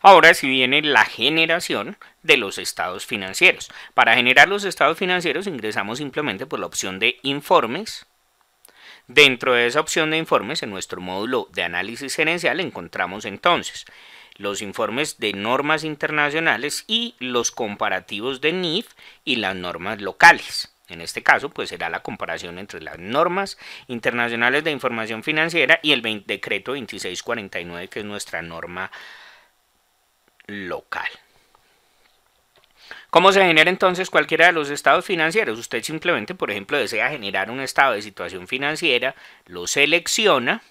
Ahora si viene la generación de los estados financieros. Para generar los estados financieros ingresamos simplemente por la opción de informes. Dentro de esa opción de informes, en nuestro módulo de análisis gerencial, encontramos entonces los informes de normas internacionales y los comparativos de NIF y las normas locales. En este caso, pues será la comparación entre las normas internacionales de información financiera y el decreto 2649, que es nuestra norma local. ¿Cómo se genera entonces cualquiera de los estados financieros? Usted simplemente, por ejemplo, desea generar un estado de situación financiera, lo selecciona,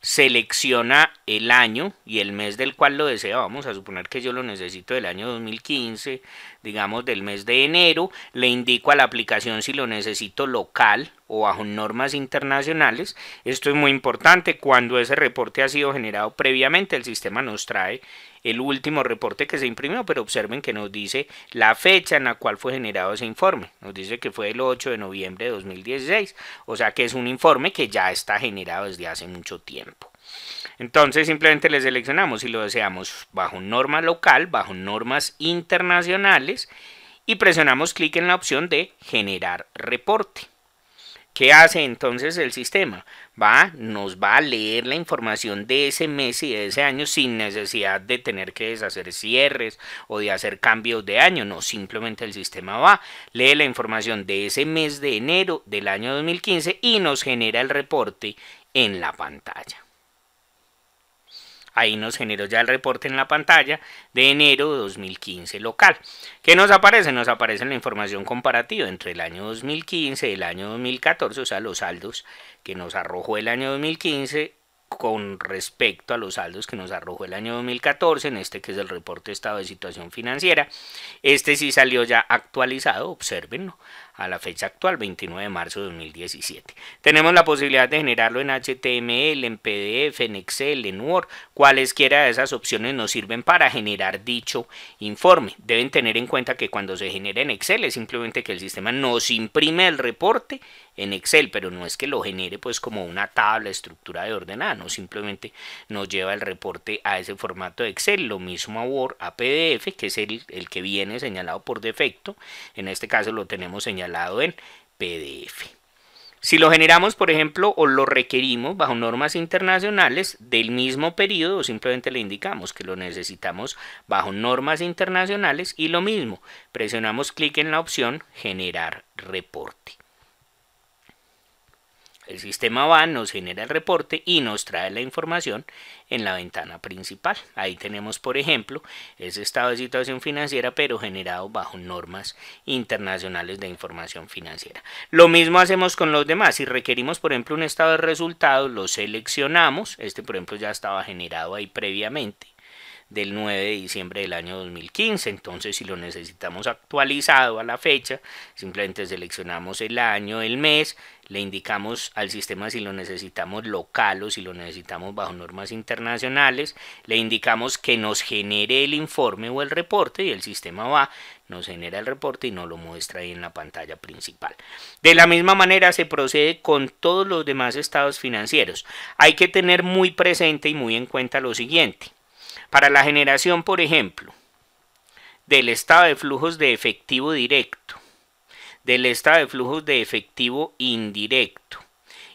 selecciona el año y el mes del cual lo desea. Vamos a suponer que yo lo necesito del año 2015, digamos del mes de enero. Le indico a la aplicación si lo necesito local o bajo normas internacionales. Esto es muy importante cuando ese reporte ha sido generado previamente. El sistema nos trae el último reporte que se imprimió, pero observen que nos dice la fecha en la cual fue generado ese informe. Nos dice que fue el 8 de noviembre de 2016, o sea que es un informe que ya está generado desde hace mucho tiempo. Entonces simplemente le seleccionamos si lo deseamos bajo norma local, bajo normas internacionales y presionamos clic en la opción de generar reporte. ¿Qué hace entonces el sistema? Va, nos va a leer la información de ese mes y de ese año sin necesidad de tener que deshacer cierres o de hacer cambios de año. No, simplemente el sistema va, lee la información de ese mes de enero del año 2015 y nos genera el reporte en la pantalla. Ahí nos generó ya el reporte en la pantalla de enero de 2015 local. ¿Qué nos aparece? Nos aparece la información comparativa entre el año 2015 y el año 2014, o sea, los saldos que nos arrojó el año 2015 con respecto a los saldos que nos arrojó el año 2014, en este que es el reporte de estado de situación financiera. Este sí salió ya actualizado, observenlo a la fecha actual, 29 de marzo de 2017. Tenemos la posibilidad de generarlo en HTML, en PDF, en Excel, en Word, cualesquiera de esas opciones nos sirven para generar dicho informe. Deben tener en cuenta que cuando se genera en Excel es simplemente que el sistema nos imprime el reporte en Excel, pero no es que lo genere pues como una tabla, estructura de ordenada, no simplemente nos lleva el reporte a ese formato de Excel, lo mismo a Word, a PDF, que es el que viene señalado por defecto, en este caso lo tenemos señalado Lado en PDF. Si lo generamos, por ejemplo, o lo requerimos bajo normas internacionales del mismo periodo, simplemente le indicamos que lo necesitamos bajo normas internacionales y lo mismo, presionamos clic en la opción Generar reporte. El sistema va, nos genera el reporte y nos trae la información en la ventana principal. Ahí tenemos, por ejemplo, ese estado de situación financiera, pero generado bajo normas internacionales de información financiera. Lo mismo hacemos con los demás. Si requerimos, por ejemplo, un estado de resultados, lo seleccionamos. Este, por ejemplo, ya estaba generado ahí previamente del 9 de diciembre del año 2015. Entonces, si lo necesitamos actualizado a la fecha, simplemente seleccionamos el año, el mes le indicamos al sistema si lo necesitamos local o si lo necesitamos bajo normas internacionales, le indicamos que nos genere el informe o el reporte y el sistema va, nos genera el reporte y nos lo muestra ahí en la pantalla principal. De la misma manera se procede con todos los demás estados financieros. Hay que tener muy presente y muy en cuenta lo siguiente. Para la generación, por ejemplo, del estado de flujos de efectivo directo, del estado de flujos de efectivo indirecto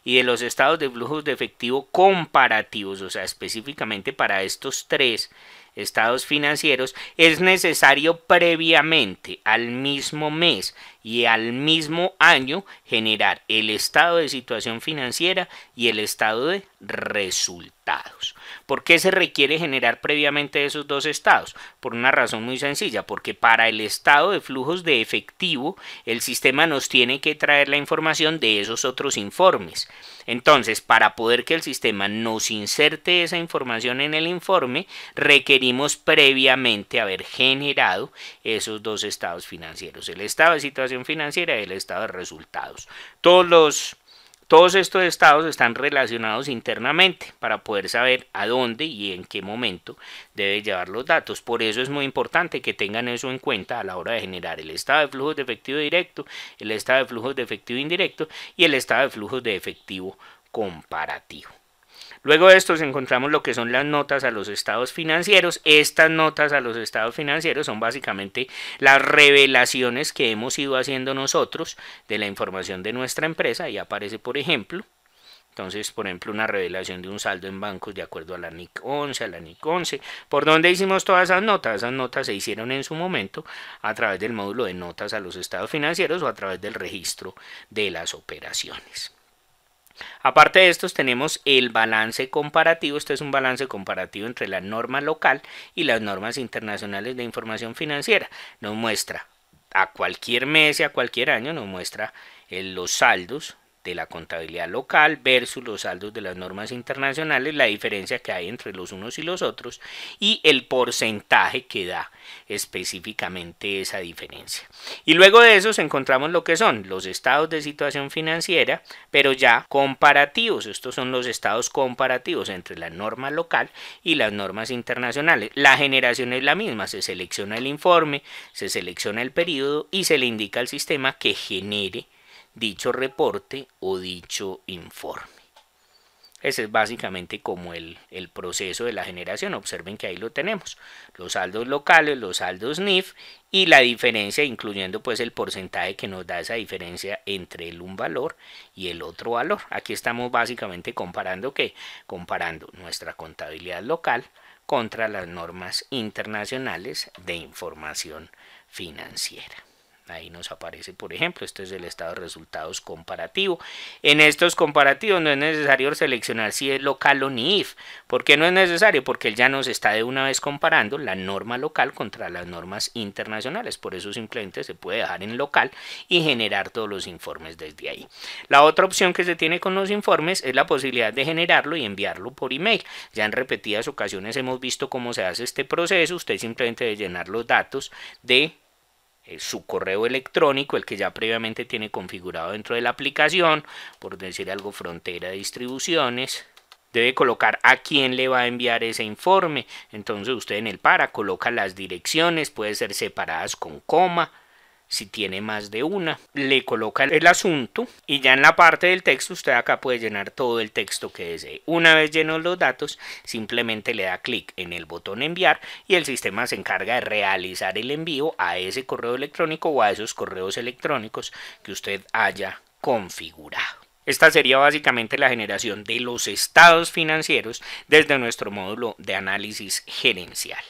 y de los estados de flujos de efectivo comparativos, o sea, específicamente para estos tres estados financieros, es necesario previamente al mismo mes y al mismo año generar el estado de situación financiera y el estado de resultados. ¿Por qué se requiere generar previamente esos dos estados? Por una razón muy sencilla, porque para el estado de flujos de efectivo el sistema nos tiene que traer la información de esos otros informes. Entonces, para poder que el sistema nos inserte esa información en el informe, requerimos previamente haber generado esos dos estados financieros, el estado de situación financiera y el estado de resultados. Todos todos estos estados están relacionados internamente para poder saber a dónde y en qué momento debe llevar los datos. Por eso es muy importante que tengan eso en cuenta a la hora de generar el estado de flujos de efectivo directo, el estado de flujos de efectivo indirecto y el estado de flujos de efectivo comparativo. Luego de estos encontramos lo que son las notas a los estados financieros. Estas notas a los estados financieros son básicamente las revelaciones que hemos ido haciendo nosotros de la información de nuestra empresa. Ahí aparece, por ejemplo, entonces, por ejemplo, una revelación de un saldo en bancos de acuerdo a la NIC 11, a la NIC 11. ¿Por dónde hicimos todas esas notas? Esas notas se hicieron en su momento a través del módulo de notas a los estados financieros o a través del registro de las operaciones. Aparte de estos tenemos el balance comparativo, este es un balance comparativo entre la norma local y las normas internacionales de información financiera. Nos muestra a cualquier mes y a cualquier año, nos muestra eh, los saldos de la contabilidad local versus los saldos de las normas internacionales, la diferencia que hay entre los unos y los otros y el porcentaje que da específicamente esa diferencia. Y luego de eso encontramos lo que son los estados de situación financiera, pero ya comparativos. Estos son los estados comparativos entre la norma local y las normas internacionales. La generación es la misma, se selecciona el informe, se selecciona el periodo y se le indica al sistema que genere dicho reporte o dicho informe. Ese es básicamente como el, proceso de la generación. Observen que ahí lo tenemos. Los saldos locales, los saldos NIF y la diferencia, incluyendo pues el porcentaje que nos da esa diferencia entre el un valor y el otro valor. Aquí estamos básicamente comparando qué comparando nuestra contabilidad local contra las normas internacionales de información financiera. Ahí nos aparece, por ejemplo, este es el estado de resultados comparativo. En estos comparativos no es necesario seleccionar si es local o ni if. ¿Por qué no es necesario? Porque él ya nos está de una vez comparando la norma local contra las normas internacionales. Por eso simplemente se puede dejar en local y generar todos los informes desde ahí. La otra opción que se tiene con los informes es la posibilidad de generarlo y enviarlo por email. Ya en repetidas ocasiones hemos visto cómo se hace este proceso. Usted simplemente de llenar los datos de eh, su correo electrónico, el que ya previamente tiene configurado dentro de la aplicación, por decir algo, frontera de distribuciones, debe colocar a quién le va a enviar ese informe. Entonces usted en el para coloca las direcciones, puede ser separadas con coma si tiene más de una. Le coloca el asunto y ya en la parte del texto usted acá puede llenar todo el texto que desee. Una vez llenos los datos, simplemente le da clic en el botón enviar y el sistema se encarga de realizar el envío a ese correo electrónico o a esos correos electrónicos que usted haya configurado. Esta sería básicamente la generación de los estados financieros desde nuestro módulo de análisis gerencial.